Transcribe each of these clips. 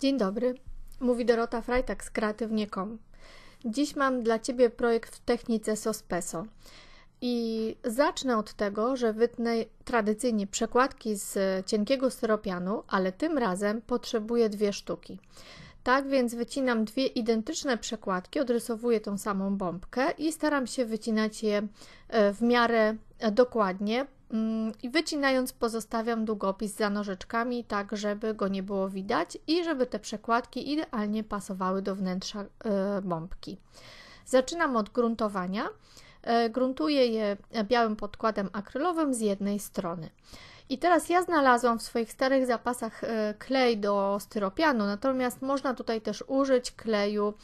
Dzień dobry, mówi Dorota Frajtak z kreatywnie.com. Dziś mam dla Ciebie projekt w technice Sospeso. I zacznę od tego, że wytnę tradycyjnie przekładki z cienkiego styropianu, ale tym razem potrzebuję dwie sztuki. Tak więc wycinam dwie identyczne przekładki, odrysowuję tą samą bombkę i staram się wycinać je e, w miarę dokładnie, Mm, I wycinając pozostawiam długopis za nożyczkami, tak żeby go nie było widać i żeby te przekładki idealnie pasowały do wnętrza e, bombki. Zaczynam od gruntowania. E, gruntuję je białym podkładem akrylowym z jednej strony. I teraz ja znalazłam w swoich starych zapasach e, klej do styropianu, natomiast można tutaj też użyć kleju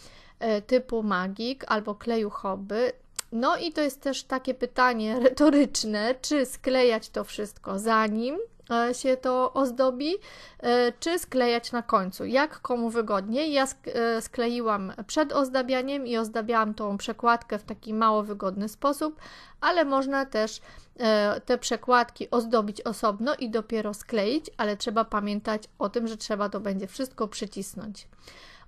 typu magik albo kleju hobby. No i to jest też takie pytanie retoryczne, czy sklejać to wszystko zanim e, się to ozdobi, e, czy sklejać na końcu. Jak komu wygodniej. Ja e, skleiłam przed ozdabianiem i ozdabiałam tą przekładkę w taki mało wygodny sposób, ale można też te przekładki ozdobić osobno i dopiero skleić, ale trzeba pamiętać o tym, że trzeba to będzie wszystko przycisnąć.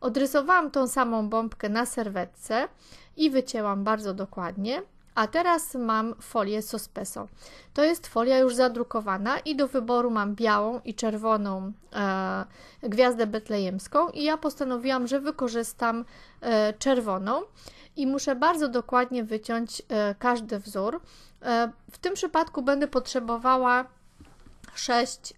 Odrysowałam tą samą bombkę na serwetce i wycięłam bardzo dokładnie. A teraz mam folię sospeso. To jest folia już zadrukowana i do wyboru mam białą i czerwoną e, gwiazdę betlejemską i ja postanowiłam, że wykorzystam e, czerwoną i muszę bardzo dokładnie wyciąć e, każdy wzór. E, w tym przypadku będę potrzebowała 6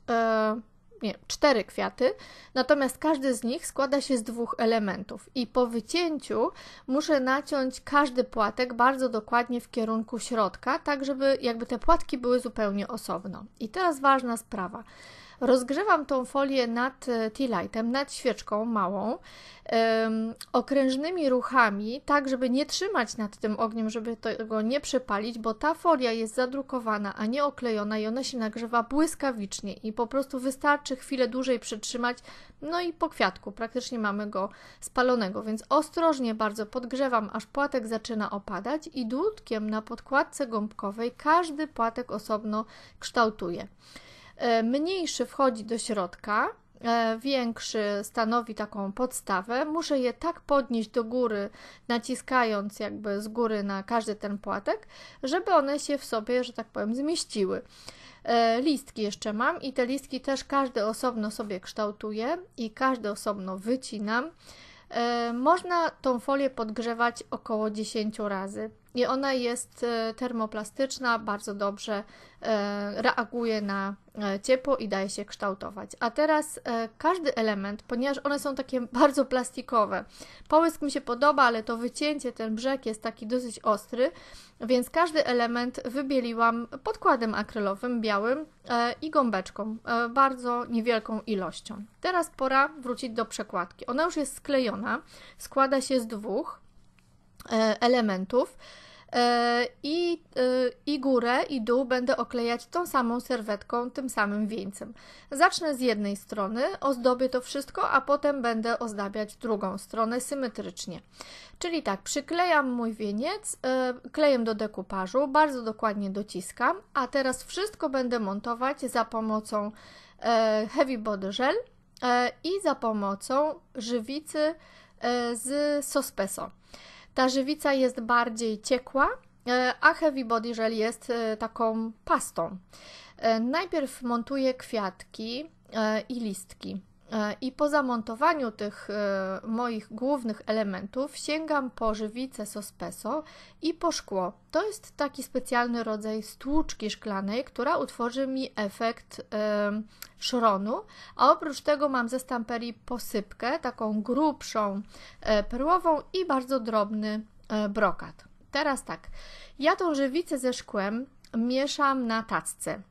nie, cztery kwiaty, natomiast każdy z nich składa się z dwóch elementów. I po wycięciu muszę naciąć każdy płatek bardzo dokładnie w kierunku środka, tak żeby jakby te płatki były zupełnie osobno. I teraz ważna sprawa. Rozgrzewam tą folię nad e, tea lightem, nad świeczką małą, okrężnymi ruchami, tak żeby nie trzymać nad tym ogniem, żeby tego nie przepalić, bo ta folia jest zadrukowana, a nie oklejona i ona się nagrzewa błyskawicznie i po prostu wystarczy chwilę dłużej przytrzymać, no i po kwiatku praktycznie mamy go spalonego, więc ostrożnie bardzo podgrzewam, aż płatek zaczyna opadać i dłutkiem na podkładce gąbkowej każdy płatek osobno kształtuje. E, mniejszy wchodzi do środka, e, większy stanowi taką podstawę. Muszę je tak podnieść do góry, naciskając jakby z góry na każdy ten płatek, żeby one się w sobie, że tak powiem, zmieściły. E, listki jeszcze mam i te listki też każdy osobno sobie kształtuję i każdy osobno wycinam. Można tą folię podgrzewać około 10 razy i ona jest e, termoplastyczna, bardzo dobrze e, reaguje na e, ciepło i daje się kształtować. A teraz każdy element, ponieważ one są takie bardzo plastikowe. Połysk mi się podoba, ale to wycięcie, ten brzeg jest taki dosyć ostry, więc każdy element wybieliłam podkładem akrylowym, białym i gąbeczką, bardzo niewielką ilością. Teraz pora wrócić do przekładki. Ona już jest sklejona, składa się z dwóch elementów. E, I, e, I górę i dół będę oklejać tą samą serwetką, tym samym wieńcem. Zacznę z jednej strony, ozdobię to wszystko, a potem będę ozdabiać drugą stronę symetrycznie. Czyli tak, przyklejam mój wieniec e, klejem do dekupażu, bardzo dokładnie dociskam, a teraz wszystko będę montować za pomocą heavy body gel i za pomocą żywicy z sospeso. Ta żywica jest bardziej ciekła, e, a heavy body gel jest e, taką pastą. E, najpierw montuję kwiatki i listki. E, I po zamontowaniu tych e, moich głównych elementów sięgam po żywicę sospeso i po szkło. To jest taki specjalny rodzaj stłuczki szklanej, która utworzy mi efekt e, szronu, a oprócz tego mam ze stamperii posypkę, taką grubszą perłową i bardzo drobny brokat. Teraz tak, ja tą żywicę ze szkłem mieszam na tacce.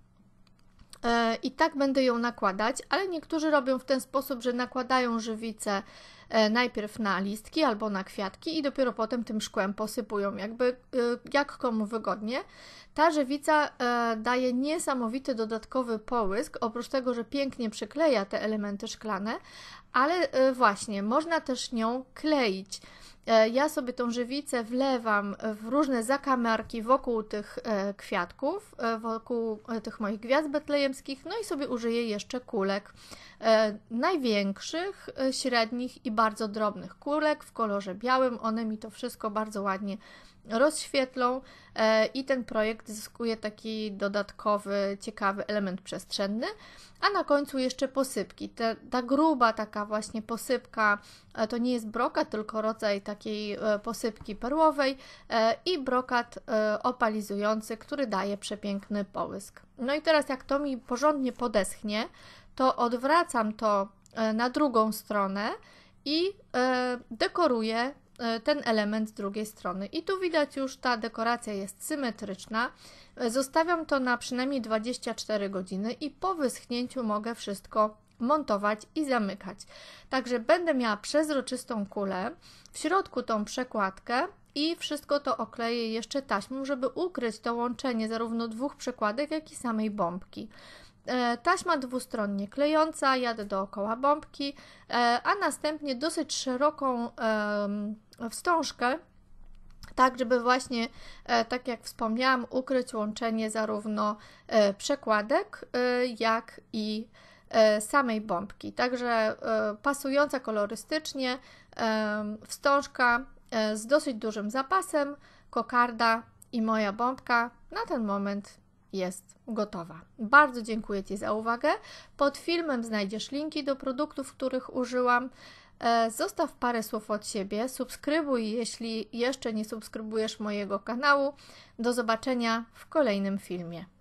E, i tak będę ją nakładać, ale niektórzy robią w ten sposób, że nakładają żywicę e, najpierw na listki albo na kwiatki i dopiero potem tym szkłem posypują, jakby e, jak komu wygodnie. Ta żywica daje niesamowity dodatkowy połysk, oprócz tego, że pięknie przykleja te elementy szklane, ale właśnie można też nią kleić. E, ja sobie tą żywicę wlewam w różne zakamarki wokół tych e, kwiatków, e, wokół tych moich gwiazd betlejemskich, no i sobie użyję jeszcze kulek. Największych, średnich i bardzo drobnych kulek w kolorze białym. One mi to wszystko bardzo ładnie rozświetlą i ten projekt zyskuje taki dodatkowy, ciekawy element przestrzenny. A na końcu jeszcze posypki. ta, ta gruba taka właśnie posypka, to nie jest broka, tylko rodzaj takiej takiej e, posypki perłowej e, i brokat e, opalizujący, który daje przepiękny połysk. No i teraz jak to mi porządnie podeschnie, to odwracam to na drugą stronę i dekoruję ten element z drugiej strony. I tu widać już ta dekoracja jest symetryczna. Zostawiam to na przynajmniej 24 godziny i po wyschnięciu mogę wszystko montować i zamykać. Także będę miała przezroczystą kulę, w środku tą przekładkę i wszystko to okleję jeszcze taśmą, żeby ukryć to łączenie zarówno dwóch przekładek, jak i samej bombki. E, taśma dwustronnie klejąca, jadę dookoła bombki, e, a następnie dosyć szeroką wstążkę, tak żeby właśnie, e, tak jak wspomniałam, ukryć łączenie zarówno przekładek, jak i E, samej bombki. Także e, pasująca kolorystycznie e, wstążka z dosyć dużym zapasem, kokarda i moja bombka na ten moment jest gotowa. Bardzo dziękuję Ci za uwagę. Pod filmem znajdziesz linki do produktów, których użyłam. Zostaw parę słów od siebie, subskrybuj, jeśli jeszcze nie subskrybujesz mojego kanału. Do zobaczenia w kolejnym filmie.